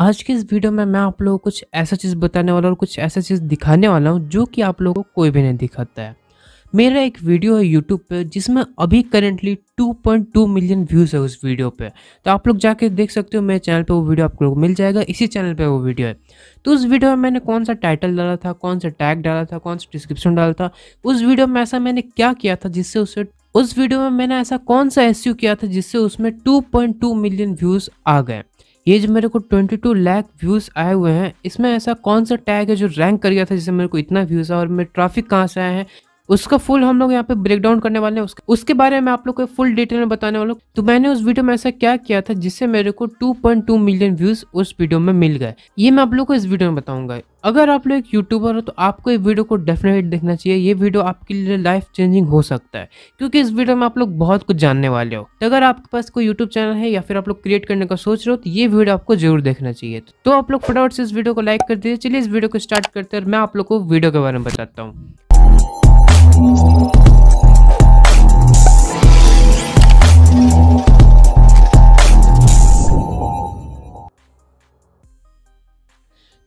आज के इस वीडियो में मैं आप लोगों को कुछ ऐसा चीज़ बताने वाला और कुछ ऐसा चीज़ दिखाने वाला हूँ जो कि आप लोगों को कोई भी नहीं दिखाता है मेरा एक वीडियो है यूट्यूब पे जिसमें अभी करेंटली 2.2 मिलियन व्यूज़ है उस वीडियो पे तो आप लोग जाके देख सकते हो मेरे चैनल पे वो वीडियो आप लोग मिल जाएगा इसी चैनल पे वो वीडियो है तो उस वीडियो में मैंने कौन सा टाइटल डाला था कौन सा टैग डाला था कौन सा डिस्क्रिप्शन डाला था उस वीडियो में ऐसा मैंने क्या किया था जिससे उसे उस वीडियो में मैंने ऐसा कौन सा एस किया था जिससे उसमें टू मिलियन व्यूज़ आ गए ये जो मेरे को 22 लाख व्यूज़ आए हुए हैं इसमें ऐसा कौन सा टैग है जो रैंक कर गया था जिससे मेरे को इतना व्यूज़ आया और मेरे ट्रैफिक कहाँ से आए हैं उसका फुल हम लोग यहाँ पे ब्रेक डाउन करने वाले हैं उसके, बारे में आप लोग को फुल डिटेल में बताने वाला हूँ तो मैंने उस वीडियो में ऐसा क्या किया था जिससे मेरे को 2.2 मिलियन व्यूज उस वीडियो में मिल गए ये मैं आप लोग को इस वीडियो में बताऊंगा अगर आप लोग एक यूट्यूबर हो तो आपको ये वीडियो को डेफिनेटली देखना चाहिए ये वीडियो आपके लिए लाइफ चेंजिंग हो सकता है क्योंकि इस वीडियो में आप लोग बहुत कुछ जानने वाले हो तो अगर आपके पास कोई यूट्यूब चैनल है या फिर आप लोग क्रिएट करने का सोच रहे हो तो ये वीडियो आपको जरूर देखना चाहिए तो आप लोग फटाफट से इस वीडियो को लाइक कर दीजिए चलिए इस वीडियो को स्टार्ट करते हैं मैं आप लोग को वीडियो के बारे में बताता हूँ Thank you.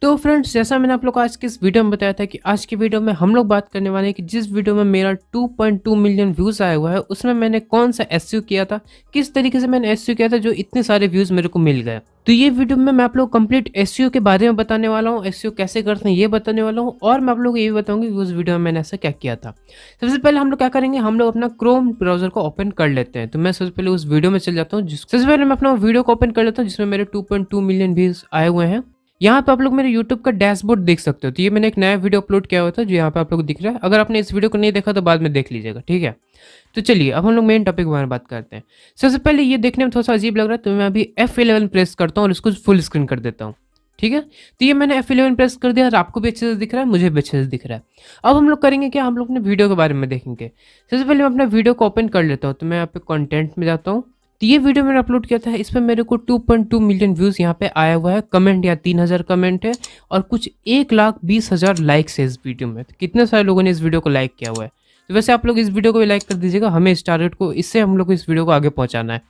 तो फ्रेंड्स जैसा मैंने आप लोग को आज के इस वीडियो में बताया था कि आज की वीडियो में हम लोग बात करने वाले हैं कि जिस वीडियो में मेरा 2.2 मिलियन व्यूज़ आया हुआ है उसमें मैंने कौन सा एस किया था किस तरीके से मैंने एस किया था जो इतने सारे व्यूज़ मेरे को मिल गया तो ये वीडियो में मैं आप लोग कंप्लीट एस के बारे में बताने वाला हूँ एस कैसे करते हैं ये बताने वाला हूँ और मैं आप लोग को ये भी बताऊँगी कि उस वीडियो में मैंने ऐसा क्या किया था सबसे पहले हम लोग क्या करेंगे हम लोग अपना क्रोम ब्राउजर को ओपन कर लेते हैं तो मैं सबसे पहले उस वीडियो में चल जाता हूँ सबसे पहले मैं अपना वीडियो को ओपन कर लेता हूँ जिसमें मेरे टू मिलियन व्यूज़ आए हुए हैं यहाँ पे आप लोग मेरे YouTube का डैशबोर्ड देख सकते हो तो ये मैंने एक नया वीडियो अपलोड किया हुआ था जो यहाँ पे आप लोग दिख रहा है अगर आपने इस वीडियो को नहीं देखा तो बाद में देख लीजिएगा ठीक है तो चलिए अब हम लोग मेन टॉपिक के बारे में बात करते हैं सबसे पहले ये देखने में थोड़ा सा अजीब लग रहा है तो मैं अभी एफ प्रेस करता हूँ और इसको फुल स्क्रीन कर देता हूँ ठीक है तो ये मैंने एफ प्रेस कर दिया और आपको भी अच्छे से दिख रहा है मुझे भी अच्छे से दिख रहा है अब हम लोग करेंगे क्या हम लोग अपने वीडियो के बारे में देखेंगे सबसे पहले मैं अपना वीडियो को ओपन कर लेता हूँ तो मैं यहाँ पे कॉन्टेंट में जाता हूँ तो ये वीडियो मैंने अपलोड किया था इस पर मेरे को 2.2 मिलियन व्यूज़ यहाँ पे आया हुआ है कमेंट या 3000 कमेंट है और कुछ एक लाख बीस हज़ार लाइक्स है इस वीडियो में तो कितने सारे लोगों ने इस वीडियो को लाइक किया हुआ है तो वैसे आप लोग इस वीडियो को भी लाइक कर दीजिएगा हमें इस टारगेट को इससे हम लोग को इस वीडियो को आगे पहुँचाना है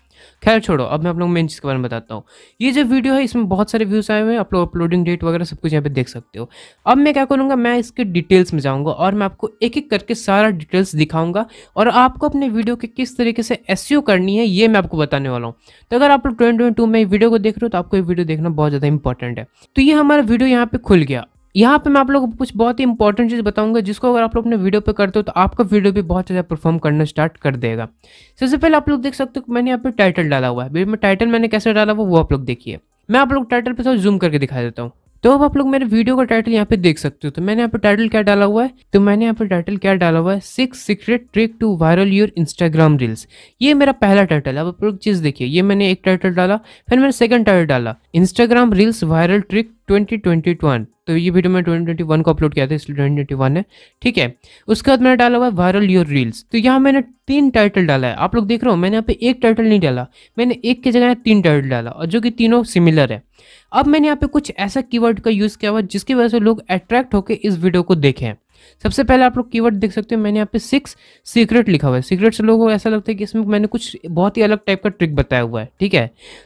खैर छोड़ो अब मैं आप लोग मेन चीज़ के बारे में बताता हूँ ये जो वीडियो है इसमें बहुत सारे व्यूज़ आए हुए हैं आप लोग अपलोडिंग डेट वगैरह सब कुछ यहाँ पे देख सकते हो अब मैं क्या करूँगा मैं इसके डिटेल्स में जाऊँगा और मैं आपको एक एक करके सारा डिटेल्स दिखाऊँगा और आपको अपने वीडियो के किस तरीके से एस e करनी है ये मैं आपको बताने वाला हूँ तो अगर आप लोग ट्वेंटी में वीडियो को देख रहे हो तो आपको ये वीडियो देखना बहुत ज़्यादा इंपॉर्टेंट है तो ये हमारा वीडियो यहाँ पर खुल गया यहाँ पे मैं आप लोगों को कुछ बहुत ही इंपॉर्टेंट चीज़ बताऊंगा जिसको अगर आप लोग अपने वीडियो पे करते हो तो आपका वीडियो भी बहुत ज़्यादा परफॉर्म करना स्टार्ट कर देगा सबसे पहले आप लोग देख सकते हो मैंने यहाँ पे टाइटल डाला हुआ है मैं टाइटल मैंने कैसे डाला हुआ वो आप लोग देखिए मैं आप लोग टाइटल पर थोड़ा जूम करके दिखा देता हूँ तो अब आप लोग मेरे वीडियो का टाइटल यहाँ पे देख सकते हो तो मैंने यहाँ पे टाइटल क्या डाला हुआ है तो मैंने यहाँ पे टाइटल क्या डाला हुआ है six secret trick to viral your Instagram reels ये मेरा पहला टाइटल अब आप लोग चीज़ देखिए ये मैंने एक टाइटल डाला फिर मैंने सेकंड टाइटल डाला इंस्टाग्राम रील्स वायरल ट्रिक 2021 तो ये वीडियो मैं 2021 को अपलोड किया था इसलिए 2021 है ठीक है उसके बाद मैंने डाला हुआ है वायरल योर रील्स तो यहाँ मैंने तीन टाइटल डाला है आप लोग देख रहे हो मैंने यहाँ पे एक टाइटल नहीं डाला मैंने एक की जगह तीन टाइटल डाला और जो कि तीनों सिमिलर है अब मैंने यहाँ पे कुछ ऐसा कीवर्ड का यूज़ किया हुआ जिसकी वजह से लोग अट्रैक्ट होकर इस वीडियो को देखें सबसे पहले आप लोग कीवर्ड देख सकते हो मैंने यहाँ पे सिक्स सीक्रेट लिखा हुआ है सीक्रेट से लोगों को ऐसा लगता है कि इसमें मैंने कुछ बहुत ही अलग टाइप का ट्रिक बताया हुआ है ठीक है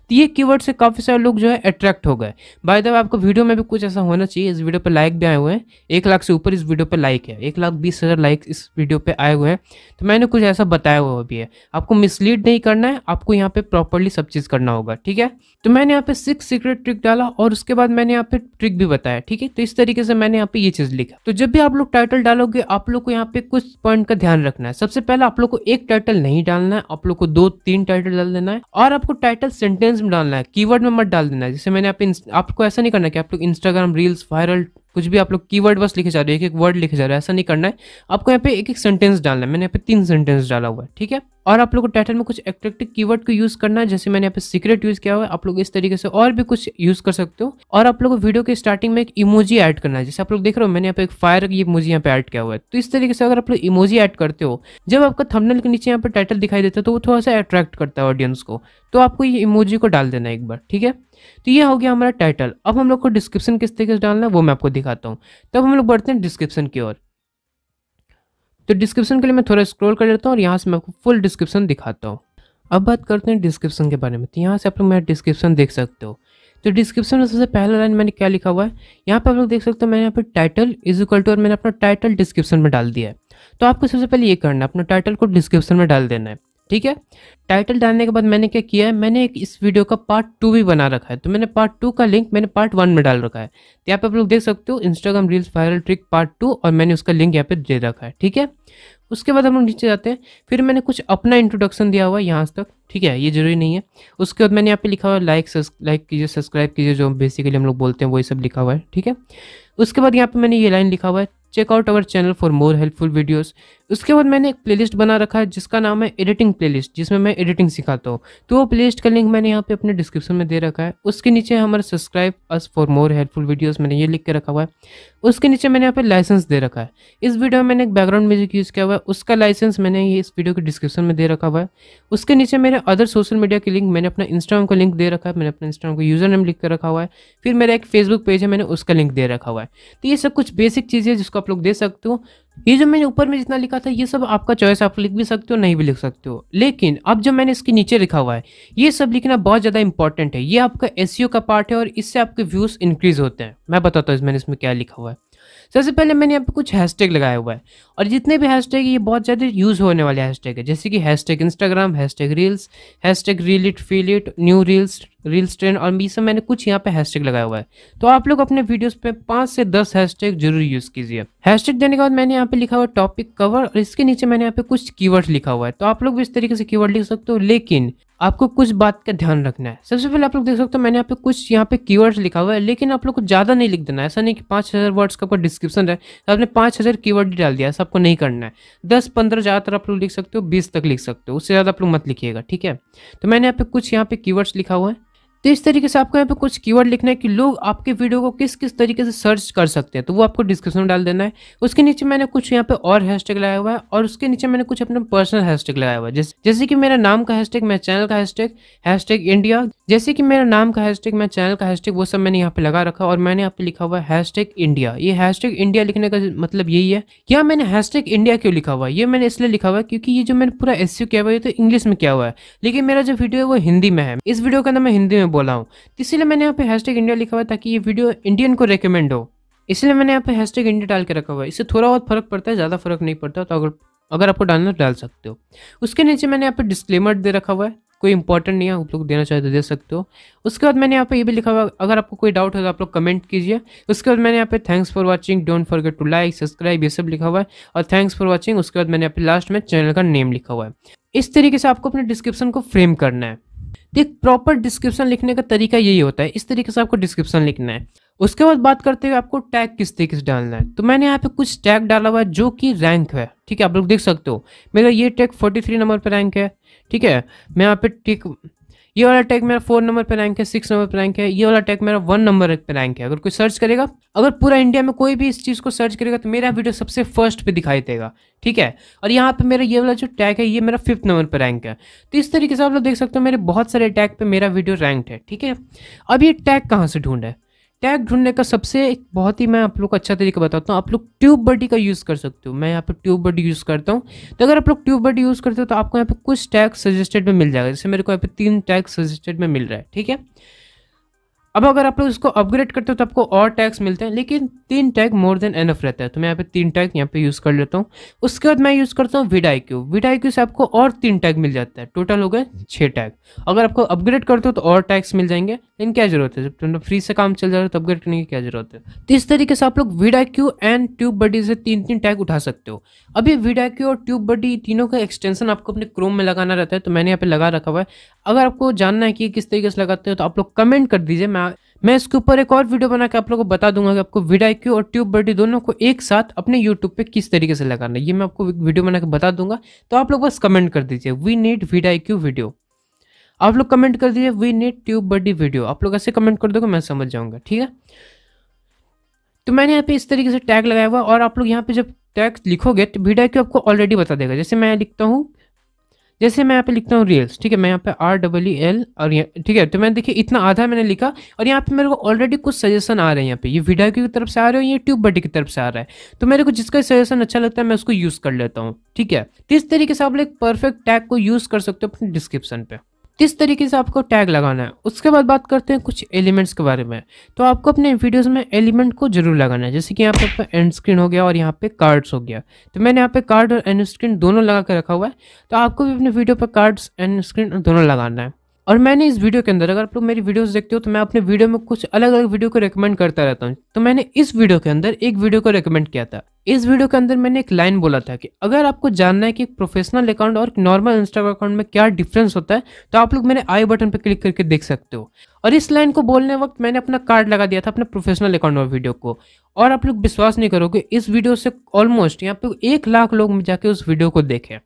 तो ये कीवर्ड से काफ़ी सारे लोग जो है अट्रैक्ट हो गए बाय द आपको वीडियो में भी कुछ ऐसा होना चाहिए इस वीडियो पर लाइक भी आए हुए हैं एक लाख से ऊपर इस वीडियो पर लाइक है एक लाख बीस हज़ार लाइक इस वीडियो पर आए हुए हैं तो मैंने कुछ ऐसा बताया हुआ भी है आपको मिसलीड नहीं करना है आपको यहाँ पर प्रॉपरली सब चीज़ करना होगा ठीक है तो मैंने यहाँ पे सिक्स सीक्रेट ट्रिक डाला और उसके बाद मैंने यहाँ पे ट्रिक भी बताया ठीक है तो इस तरीके से मैंने यहाँ पे ये चीज़ लिखा तो जब भी आप लोग टाइप टाइटल डालोगे आप लोग को यहाँ पे कुछ पॉइंट का ध्यान रखना है सबसे पहले आप लोग को एक टाइटल नहीं डालना है आप लोग को दो तीन टाइटल डाल देना है और आपको टाइटल सेंटेंस में डालना है कीवर्ड में मत डाल देना है जैसे मैंने आप आपको ऐसा नहीं करना कि आप लोग इंस्टाग्राम रील्स वायरल कुछ भी आप लोग कीवर्ड बस लिखे जा रहे हो एक एक वर्ड लिखे जा रहे हो ऐसा नहीं करना है आपको यहाँ पे एक एक सेंटेंस डालना है मैंने यहाँ पे तीन सेंटेंस डाला हुआ है ठीक है और आप लोग को टाइटल में कुछ एट्रेक्टिव कीवर्ड को यूज करना है जैसे मैंने यहाँ पे सीक्रेट यूज किया हुआ है आप लोग इस तरीके से और भी कुछ यूज कर सकते हो और आप लोग को वीडियो के स्टार्टिंग में एक इमोजी ऐड करना है जैसे आप लोग देख रहे हो मैंने यहाँ पे एक फायर इमोजी यहाँ पे ऐड किया हुआ है तो इस तरीके से अगर आप लोग इमोजी ऐड करते हो जब आपका थमनल के नीचे यहाँ पे टाइटल दिखाई देता है तो वो थोड़ा सा अट्रैक्ट करता है ऑडियंस को तो आपको ये इमोजी को डाल देना है एक बार ठीक है तो ये हो गया हमारा टाइटल अब हम लोग को डिस्क्रिप्शन किस तरीके से डालना है वो मैं आपको दिखाता हूँ तब हम लोग बढ़ते हैं डिस्क्रिप्शन की ओर तो डिस्क्रिप्शन के लिए मैं थोड़ा स्क्रॉल कर लेता हूँ और यहाँ से मैं आपको फुल डिस्क्रिप्शन दिखाता हूँ अब बात करते हैं डिस्क्रिप्शन के बारे में तो यहाँ से आप लोग मेरा डिस्क्रिप्शन देख सकते हो तो डिस्क्रिप्शन में सबसे पहला लाइन मैंने क्या लिखा हुआ है यहाँ पर आप लोग देख सकते हो मैंने यहाँ पर टाइटल इज इक्वल टू और मैंने अपना टाइटल डिस्क्रिप्शन में डाल दिया है तो आपको सबसे पहले ये करना है अपना टाइटल को डिस्क्रिप्शन में डाल देना है ठीक है टाइटल डालने के बाद मैंने क्या किया है मैंने एक इस वीडियो का पार्ट टू भी बना रखा है तो मैंने पार्ट टू का लिंक मैंने पार्ट वन में डाल रखा है तो यहाँ पे आप लोग देख सकते हो Instagram reels viral trick part two और मैंने उसका लिंक यहाँ पे दे रखा है ठीक है उसके बाद हम लोग नीचे जाते हैं फिर मैंने कुछ अपना इंट्रोडक्शन दिया हुआ है यहाँ तक ठीक है ये जरूरी नहीं है उसके बाद मैंने यहाँ पे लिखा हुआ है लाइक लाइक कीजिए सब्सक्राइब कीजिए जो बेसिकली हम लोग बोलते हैं वही सब लिखा हुआ है ठीक है उसके बाद यहाँ पे मैंने ये लाइन लिखा हुआ है check out our channel for more helpful videos उसके बाद मैंने एक प्लेलिस्ट बना रखा है जिसका नाम है एडिटिंग प्लेलिस्ट जिसमें मैं एडिटिंग सिखाता हूँ तो वो प्लेलिस्ट का लिंक मैंने यहाँ पे अपने डिस्क्रिप्शन में दे रखा है उसके नीचे हमारा subscribe us for more helpful videos मैंने ये लिख के रखा हुआ है उसके नीचे मैंने यहाँ पे लाइसेंस दे रखा है इस वीडियो में मैंने एक बैकग्राउंड म्यूजिक यूज़ किया हुआ है उसका लाइसेंस मैंने ये इस वीडियो के डिस्क्रिप्शन में दे रखा हुआ है उसके नीचे मेरे अदर सोशल मीडिया के लिंक मैंने अपना इंस्टाग्राम का लिंक दे रखा है मैंने अपने इंस्टाग्राम का यूजर नेम लिख कर रखा हुआ है फिर मेरा एक फेसबुक पेज है मैंने उसका लिंक दे रखा हुआ है है तो ये सब कुछ बेसिक चीज़ है जिसको आप लोग दे सकते हो ये जो मैंने ऊपर में जितना लिखा था ये सब आपका चॉइस आप लिख भी सकते हो नहीं भी लिख सकते हो लेकिन अब जो मैंने इसके नीचे लिखा हुआ है ये सब लिखना बहुत ज़्यादा इंपॉर्टेंट है ये आपका एस e का पार्ट है और इससे आपके व्यूज़ इंक्रीज़ होते हैं मैं बताता हूँ मैंने इसमें क्या लिखा हुआ है सबसे पहले मैंने यहाँ पे कुछ हैशटैग लगाया हुआ है और जितने भी हैशटैग ये बहुत ज़्यादा यूज़ होने वाले हैशटैग है जैसे कि hashtag Instagram hashtag reels hashtag reel it feel it new reels reels trend और ये सब मैंने कुछ यहाँ पे हैशटैग लगाया हुआ है तो आप लोग अपने वीडियोस पे पाँच से दस हैशटैग जरूर यूज़ कीजिए हैशटैग देने के बाद मैंने यहाँ पे लिखा हुआ टॉपिक कवर और इसके नीचे मैंने यहाँ पे कुछ कीवर्ड लिखा हुआ है तो आप लोग भी इस तरीके से कीवर्ड लिख सकते हो लेकिन आपको कुछ बात का ध्यान रखना है सबसे पहले आप लोग देख सकते हो मैंने यहाँ पे कुछ यहाँ पे कीवर्ड्स लिखा हुआ है लेकिन आप लोग को ज़्यादा नहीं लिख देना है ऐसा नहीं कि पाँच हज़ार वर्ड्स का आपका डिस्क्रिप्शन है तो आपने पाँच हज़ार की कीवर्ड डाल दिया ऐसा आपको नहीं करना है दस पंद्रह ज़्यादातर आप लोग लिख सकते हो बीस तक लिख सकते हो उससे ज़्यादा आप लोग मत लिखिएगा ठीक है तो मैंने यहाँ पे कुछ यहाँ पे कीवर्ड्स लिखा हुआ है तो इस तरीके से आपको यहाँ पे कुछ कीवर्ड लिखना है कि लोग आपके वीडियो को किस किस तरीके से सर्च कर सकते हैं तो वो आपको डिस्क्रिप्शन में डाल देना है उसके नीचे मैंने कुछ यहाँ पे और हैशटैग लगाया हुआ है और उसके नीचे मैंने कुछ अपना पर्सनल हैशटैग लगाया हुआ है जैसे कि मेरा नाम का हैशटैग मेरे चैनल का हैशटैग हैशटैग इंडिया जैसे कि मेरा नाम का हैशटैग मेरे चैनल का हैशटैग वो सब मैंने यहाँ पे लगा रखा और मैंने यहाँ पे लिखा हुआ हैशटैग इंडिया ये हैशटैग इंडिया लिखने का मतलब यही है या मैंने हैशटैग इंडिया क्यों लिखा हुआ है ये मैंने इसलिए लिखा हुआ है क्योंकि ये जो मैंने पूरा एस किया हुआ है तो इंग्लिश में क्या हुआ है लेकिन मेरा जो वीडियो है वो हिंदी में है इस वीडियो का अंदर मैं हिंदी में बोला हूँ इसीलिए मैंने यहाँ पे हैशटैग इंडिया लिखा हुआ ताकि ये वीडियो इंडियन को रिकमेंड हो इसलिए मैंने यहाँ पे हैशटैग इंडिया डाल के रखा हुआ है इससे थोड़ा बहुत फर्क पड़ता है ज़्यादा फर्क नहीं पड़ता तो अगर अगर आपको डालना तो डाल सकते हो उसके नीचे मैंने यहाँ पे डिस्क्लेमर दे रखा हुआ है कोई इंपॉर्टेंट नहीं है आप लोग देना चाहे तो दे सकते हो उसके बाद मैंने यहाँ पे ये भी लिखा हुआ अगर आपको कोई डाउट हो तो आप लोग कमेंट कीजिए उसके बाद मैंने यहाँ पे thanks for watching don't forget to like subscribe ये सब लिखा हुआ है और थैंक्स फॉर वाचिंग उसके बाद मैंने यहाँ पे लास्ट में चैनल का नेम लिखा हुआ है इस तरीके से आपको अपने डिस्क्रिप्शन को फ्रेम करना है तो एक प्रॉपर डिस्क्रिप्शन लिखने का तरीका यही होता है इस तरीके से आपको डिस्क्रिप्शन लिखना है उसके बाद बात करते हुए आपको टैग किस तरीके से डालना है तो मैंने यहाँ पे कुछ टैग डाला हुआ है जो कि रैंक है ठीक है आप लोग देख सकते हो मेरा ये टैग 43 नंबर पर रैंक है ठीक है मैं यहाँ पे टिक ये वाला टैग मेरा फोर नंबर पे रैंक है सिक्स नंबर पे रैंक है ये वाला टैग मेरा वन नंबर पे रैंक है अगर कोई सर्च करेगा अगर पूरा इंडिया में कोई भी इस चीज़ को सर्च करेगा तो मेरा वीडियो सबसे फर्स्ट पे दिखाई देगा ठीक है और यहाँ पे मेरा ये वाला जो टैग है ये मेरा फिफ्थ नंबर पर रैंक है तो इस तरीके से आप लोग देख सकते हो मेरे बहुत सारे टैग पर मेरा वीडियो रैंक है ठीक है अब ये टैग कहाँ से ढूंढ है टैग ढूंढने का सबसे एक बहुत ही मैं आप लोग को अच्छा तरीका बताता हूँ आप लोग ट्यूब बडी का यूज़ कर सकते हो मैं यहाँ पे ट्यूब बडी यूज़ करता हूँ तो अगर आप लोग ट्यूब बडी यूज़ करते हो तो आपको यहाँ पे कुछ टैग सजेस्टेड में मिल जाएगा जैसे मेरे को यहाँ पे तीन टैग सजेस्टेड में मिल रहा है ठीक है अब अगर आप लोग इसको अपग्रेड करते हो तो आपको और टैग्स मिलते हैं लेकिन तीन टैग मोर देन एनफ रहता है तो मैं यहाँ पे तीन टैग यहाँ पे यूज़ कर लेता हूँ उसके बाद मैं यूज़ करता हूँ विडाई क्यू विडाई क्यू से आपको और तीन टैग मिल जाता है टोटल हो गए छः टैग अगर आपको अपग्रेड करते हो तो और टैग्स मिल जाएंगे लेकिन क्या जरूरत है जब तुम फ्री से काम चल जा रहा है तो अपग्रेड करने की क्या जरूरत है तो इस तरीके से आप लोग विडा क्यू एंड ट्यूब बडी से तीन तीन टैग उठा सकते हो अभी विडा क्यू और ट्यूब बडी तीनों का एक्सटेंशन आपको अपने क्रोम में लगाना रहता है तो मैंने यहाँ पे लगा रखा हुआ है अगर आपको जानना है कि किस तरीके से लगाते हो तो आप लोग कमेंट कर दीजिए मैं मैं इसके ऊपर एक और वीडियो बना के आप लोगों को बता दूंगा कि आपको विडाई क्यू और ट्यूब बर्डी दोनों को एक साथ अपने यूट्यूब पे किस तरीके से लगाना है ये मैं आपको वीडियो बना के बता दूंगा तो आप लोग बस कमेंट कर दीजिए वी नीड क्यू वीडियो आप लोग कमेंट कर दीजिए we need TubeBuddy video आप लोग ऐसे कमेंट कर दोगे मैं समझ जाऊँगा ठीक है तो मैंने यहाँ पे इस तरीके से टैग लगाया हुआ और आप लोग यहाँ पे जब टैग लिखोगे तो वीडाई क्यू आपको ऑलरेडी बता देगा जैसे मैं लिखता हूँ जैसे मैं यहाँ पे लिखता हूँ रियल्स ठीक है मैं यहाँ पे आर डबल एल और ठीक है तो मैंने देखिए इतना आधा मैंने लिखा और यहाँ पे मेरे को ऑलरेडी कुछ सजेशन आ रहे हैं यहाँ पे ये वीडियो की तरफ से आ रहे हो ये ट्यूब बटी की तरफ से आ रहा है तो मेरे को जिसका सजेशन अच्छा लगता है मैं उसको यूज़ कर लेता हूँ ठीक है तो इस तरीके से आप लोग परफेक्ट टैग को यूज़ कर सकते हो अपने डिस्क्रिप्शन पर किस तरीके से आपको टैग लगाना है उसके बाद बात करते हैं कुछ एलिमेंट्स के बारे में तो आपको अपने वीडियोस में एलिमेंट को जरूर लगाना है जैसे कि यहाँ पे आपका एंड स्क्रीन हो गया और यहाँ पे कार्ड्स हो गया तो मैंने यहाँ पे कार्ड और एंड स्क्रीन दोनों लगा कर रखा हुआ है तो आपको भी अपने वीडियो पर कार्ड्स एंड स्क्रीन दोनों लगाना है और मैंने इस वीडियो के अंदर अगर आप लोग मेरी वीडियोस देखते हो तो मैं अपने वीडियो में कुछ अलग अलग वीडियो को रेकमेंड करता रहता हूँ तो मैंने इस वीडियो के अंदर एक वीडियो को रेकमेंड किया था इस वीडियो के अंदर मैंने एक लाइन बोला था कि अगर आपको जानना है कि प्रोफेशनल अकाउंट और नॉर्मल इंस्टाग्राम अकाउंट में क्या डिफरेंस होता है तो आप लोग मेरे आई बटन पर क्लिक करके देख सकते हो और इस लाइन को बोलने वक्त मैंने अपना कार्ड लगा दिया था अपने प्रोफेशनल अकाउंट और वीडियो को और आप लोग विश्वास नहीं करोगे इस वीडियो से ऑलमोस्ट यहाँ पे एक लाख लोग जाके उस वीडियो को देखें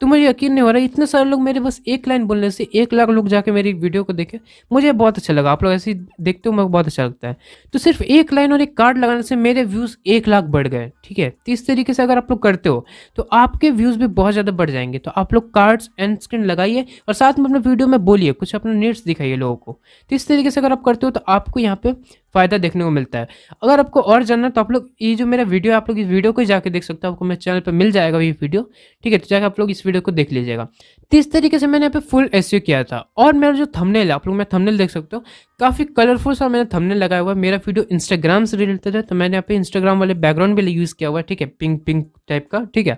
तो मुझे यकीन नहीं हो रहा इतने सारे लोग मेरे बस एक लाइन बोलने से एक लाख लोग जाके मेरी वीडियो को देखें मुझे बहुत अच्छा लगा आप लोग ऐसे देखते हो मुझे बहुत अच्छा लगता है तो सिर्फ एक लाइन और एक कार्ड लगाने से मेरे व्यूज़ एक लाख बढ़ गए ठीक है तो इस तरीके से अगर आप लोग करते हो तो आपके व्यूज़ भी बहुत ज़्यादा बढ़ जाएंगे तो आप लोग कार्ड्स एंड स्क्रीन लगाइए और साथ में अपने वीडियो में बोलिए कुछ अपने नीड्स दिखाइए लोगों को तो इस तरीके से अगर आप करते हो तो आपको यहाँ पे फ़ायदा देखने को मिलता है अगर आपको और जानना तो आप लोग ये जो मेरा वीडियो आप लोग इस वीडियो को जाके देख सकते हो आपको मेरे चैनल पर मिल जाएगा ये वीडियो ठीक है तो जाकर आप लोग इस वीडियो को देख लीजिएगा तो इस तरीके से मैंने यहाँ पे फुल एस e किया था और मेरा जो थमनेल है आप लोग मैं थमनेल देख सकते हो काफ़ी कलरफुल सा मैंने थंबनेल लगाया हुआ है मेरा वीडियो इंस्टाग्राम से रिलेटेड है तो मैंने यहाँ पे इंस्टाग्राम वाले बैकग्राउंड भी यूज़ किया हुआ है ठीक है पिंक पिंक टाइप का ठीक है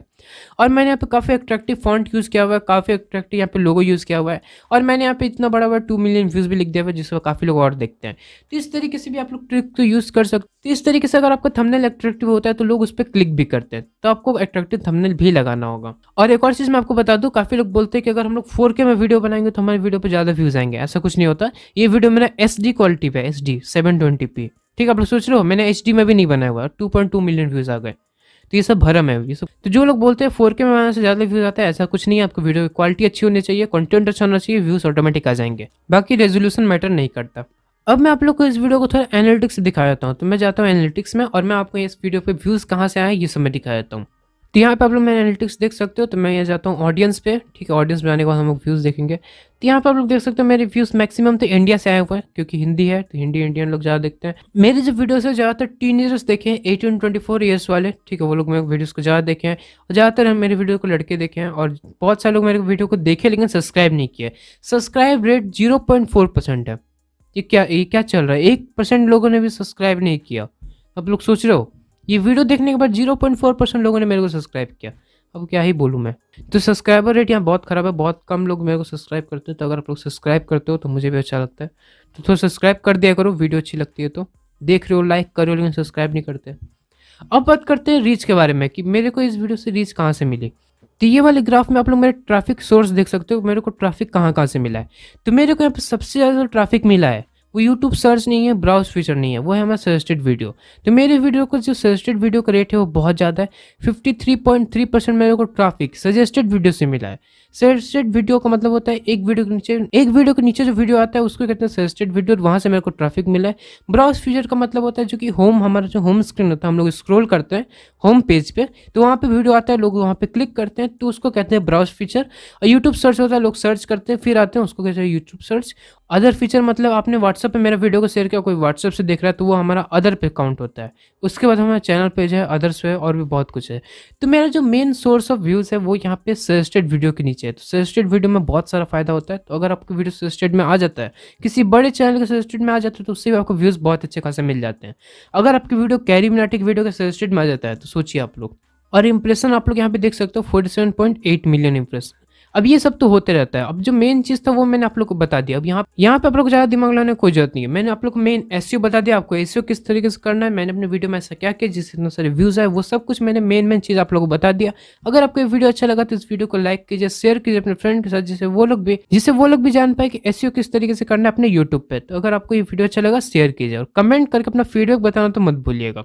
और मैंने यहाँ पे काफ़ी अट्रैक्टिव फॉन्ट यूज़ किया हुआ है काफ़ी अट्रैक्टिव यहाँ पे लोगो यूज़ किया हुआ है और मैंने यहाँ पे इतना बड़ा बड़ा टू मिलियन व्यूज़ भी लिख दिया हुआ है जिसको काफ़ी लोग और देखते हैं तो इस तरीके से भी आप लोग ट्रिक तो यूज़ कर सकते तो इस तरीके से अगर आपका थमनेल अट्रैक्टिव होता है तो लोग उस पर क्लिक भी करते हैं तो आपको अट्रैक्टिव थमनेल भी लगाना होगा और एक और चीज़ मैं आपको बता दूँ काफ़ी लोग बोलते हैं कि अगर हम लोग फोर में वीडियो बनाएंगे तो हमारे वीडियो पर ज़्यादा व्यूज़ आएंगे ऐसा कुछ नहीं होता ये वीडियो मैंने एस डी क्वालिटी पे H D seven twenty P ठीक है आप लोग सोच रहे हो मैंने एच डी में भी नहीं बनाया हुआ two point two million views आ गए तो ये सब भरम है ये सब तो जो लोग बोलते हैं फोर के में बनाने से ज़्यादा व्यूज आता है ऐसा कुछ नहीं है आपको वीडियो की क्वालिटी अच्छी होनी चाहिए कंटेंट अच्छा होना चाहिए व्यूज ऑटोमेटिक आ जाएंगे बाकी रेजोल्यूशन मैटर नहीं करता अब मैं आप लोग को इस वीडियो को थोड़ा एनालिटिक्स दिखा देता हूँ तो मैं जाता हूँ एनालिटिक्स में और मैं आपको इस वीडियो पे व्यूज़ कहाँ से आए ये सब मैं दिखा देता हूँ तो यहाँ पे आप लोग मैं एनालिटिक्स देख सकते हो तो मैं ये जाता हूँ ऑडियंस पे ठीक है ऑडियंस में आने के बाद हम लोग व्यूज़ देखेंगे तो यहाँ पे आप लोग देख सकते हो मेरे व्यूज़ मैक्सिमम तो इंडिया से आए हुए हैं क्योंकि हिंदी है तो हिंदी इंडियन लोग ज़्यादा देखते हैं मेरे जो वीडियोज़ है ज़्यादातर टीनेजर्स देखे हैं एटीन ट्वेंटी फोर ईयर्स वाले ठीक है वो लोग मेरे वीडियोज़ को ज़्यादा देखे हैं और ज़्यादातर हम मेरे वीडियो को लड़के देखे हैं और बहुत सारे लोग मेरे वीडियो को देखे लेकिन सब्सक्राइब नहीं किए subscribe rate zero point four percent है ये क्या ये क्या चल रहा है एक परसेंट लोगों ने भी सब्सक्राइब नहीं किया आप लोग सोच रहे हो ये वीडियो देखने के बाद 0.4 परसेंट लोगों ने मेरे को सब्सक्राइब किया अब क्या ही बोलूँ मैं तो सब्सक्राइबर रेट यहाँ बहुत ख़राब है बहुत कम लोग मेरे को सब्सक्राइब करते हैं तो अगर आप लोग सब्सक्राइब करते हो तो मुझे भी अच्छा लगता है तो थोड़ा सब्सक्राइब कर दिया करो वीडियो अच्छी लगती है तो देख रहे हो लाइक करो लेकिन सब्सक्राइब नहीं करते अब बात करते हैं रीच के बारे में कि मेरे को इस वीडियो से रीच कहाँ से मिली तो ये वाले ग्राफ में आप लोग मेरे ट्रैफिक सोर्स देख सकते हो मेरे को ट्रैफिक कहाँ कहाँ से मिला है तो मेरे को यहाँ पर सबसे ज़्यादा ट्रैफिक मिला है वो यूट्यूब सर्च नहीं है ब्राउज फीचर नहीं है वो है हमारा सजेस्टेड वीडियो तो मेरे वीडियो को जो सजेस्टेड वीडियो का रेट है वो बहुत ज़्यादा है 53.3 परसेंट मेरे को ट्रैफिक सजेस्टेड वीडियो से मिला है सजेस्टेड वीडियो का मतलब होता है एक वीडियो के नीचे एक वीडियो के नीचे जो वीडियो आता है उसको कहते हैं सजेस्टेड वीडियो वहाँ से मेरे को ट्रैफिक मिला है ब्राउज फीचर का मतलब होता है जो कि होम हमारा जो होम स्क्रीन होता है हम लोग स्क्रोल करते हैं होम पेज पे तो वहाँ पे वीडियो आता है लोग वहाँ पे क्लिक करते हैं तो उसको कहते हैं ब्राउज फीचर और यूट्यूब सर्च होता है लोग सर्च करते हैं फिर आते हैं उसको कहते हैं यूट्यूब सर्च अदर फीचर मतलब आपने व्हाट्सअप पर मेरा वीडियो को शेयर किया कोई व्हाट्सअप से देख रहा है तो वो हमारा अदर पे काउंट होता है उसके बाद हमारा चैनल पेज है अदर्स है और भी बहुत कुछ है तो मेरा जो मेन सोर्स ऑफ व्यूज़ है वो यहाँ पे सजेस्टेड वीडियो के नीचे चाहिए तो सजेस्टेड वीडियो में बहुत सारा फायदा होता है तो अगर आपकी वीडियो सजेस्टेड में आ जाता है किसी बड़े चैनल के सजेस्टेड में आ जाता है तो उससे भी आपको व्यूज़ बहुत अच्छे खासे मिल जाते हैं अगर आपकी वीडियो कैरी मिनाटिक वीडियो के सजेस्टेड में आ जाता है तो सोचिए आप लोग और इम्प्रेशन आप लोग यहाँ पे देख सकते हो फोर्टी मिलियन इम्प्रेशन अब ये सब तो होते रहता है अब जो मेन चीज़ था वो मैंने आप लोग को बता दिया अब यहाँ यहाँ पे आप लोग को ज़्यादा दिमाग लाने कोई जरूरत नहीं है मैंने आप लोग मेन एस बता दिया आपको एस किस तरीके से करना है मैंने अपने वीडियो में ऐसा क्या किया जिससे इतना सारे व्यूज़ आए वो सब कुछ मैंने मेन मेन चीज़ आप लोग को बता दिया अगर आपको वीडियो अच्छा लगा तो इस वीडियो को लाइक कीजिए शेयर कीजिए अपने फ्रेंड के साथ जिससे वो लोग भी जिससे वो लोग भी जान पाए कि एस किस तरीके से करना है अपने यूट्यूब पर तो अगर आपको ये वीडियो अच्छा लगा शेयर कीजिए और कमेंट करके अपना फीडबैक बताना तो मत भूलिएगा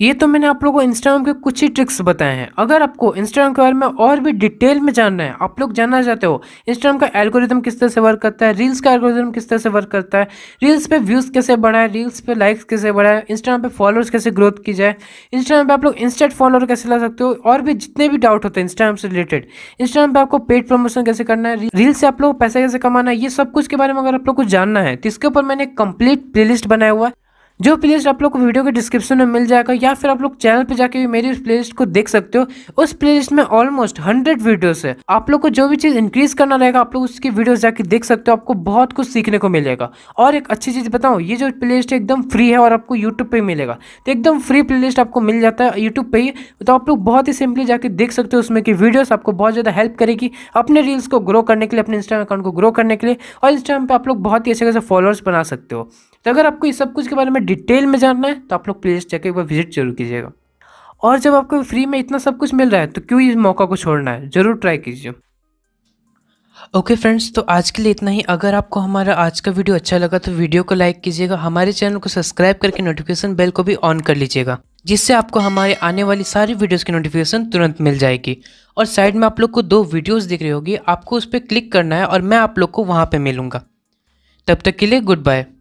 ये तो मैंने आप लोगों को इंस्टाग्राम के कुछ ही ट्रिक्स बताए हैं अगर आपको इंस्टाग्राम के बारे में और भी डिटेल में जानना है आप लोग जानना चाहते हो इंस्टाग्राम का एल्गोरिथम किस तरह से वर्क करता है रील्स का एल्गोरिथम किस तरह से वर्क करता है रील्स पे व्यूज़ कैसे बढ़ाए रील्स पे लाइक्स कैसे बढ़ाए इंस्टाग्राम पर फॉलोअर्स कैसे ग्रोथ की जाए इंस्टाग्राम पर आप लोग इंस्टेंट फॉलोअर कैसे ला सकते हो और भी जितने भी डाउट होते हैं इंस्टाग्राम से रिलेटेड इंस्टाग्राम पर आपको पेड प्रमोशन कैसे करना है रील्स से आप लोग पैसे कैसे कमाना है ये सब कुछ के बारे में अगर आप लोग को जानना है तो इसके ऊपर मैंने कंप्लीट प्लेलिस्ट बनाया हुआ है जो प्लेलिस्ट आप लोग को वीडियो के डिस्क्रिप्शन में मिल जाएगा या फिर आप लोग चैनल पे जाके भी मेरी उस प्लेलिस्ट को देख सकते हो उस प्लेलिस्ट में ऑलमोस्ट हंड्रेड वीडियोस है आप लोग को जो भी चीज़ इंक्रीज करना रहेगा आप लोग उसकी वीडियोस जाके देख सकते हो आपको बहुत कुछ सीखने को मिलेगा और एक अच्छी चीज़ बताऊँ ये जो है एकदम फ्री है और आपको यूट्यूब पर मिलेगा तो एकदम फ्री प्ले आपको मिल जाता है यूट्यूब पर ही तो आप लोग बहुत ही सिंपली जाके देख सकते हो उसमें की वीडियोज़ आपको बहुत ज़्यादा हेल्प करेगी अपने रील्स को ग्रो करने के लिए अपने इंस्टाग्राम अकाउंट को ग्रो करने के लिए और इंस्टाग्राम पर आप लोग बहुत ही अच्छे खासे फॉलोअर्स बना सकते हो तो अगर आपको ये सब कुछ के बारे में डिटेल में जानना है तो आप लोग प्लेस जाकर एक बार विजिट जरूर कीजिएगा और जब आपको फ्री में इतना सब कुछ मिल रहा है तो क्यों इस मौका को छोड़ना है ज़रूर ट्राई कीजिए ओके okay फ्रेंड्स तो आज के लिए इतना ही अगर आपको हमारा आज का वीडियो अच्छा लगा तो वीडियो को लाइक कीजिएगा हमारे चैनल को सब्सक्राइब करके नोटिफिकेशन बेल को भी ऑन कर लीजिएगा जिससे आपको हमारे आने वाली सारी वीडियोस की नोटिफिकेशन तुरंत मिल जाएगी और साइड में आप लोग को दो वीडियोस दिख रही होगी आपको उस पर क्लिक करना है और मैं आप लोग को वहाँ पर मिलूंगा तब तक के लिए गुड बाय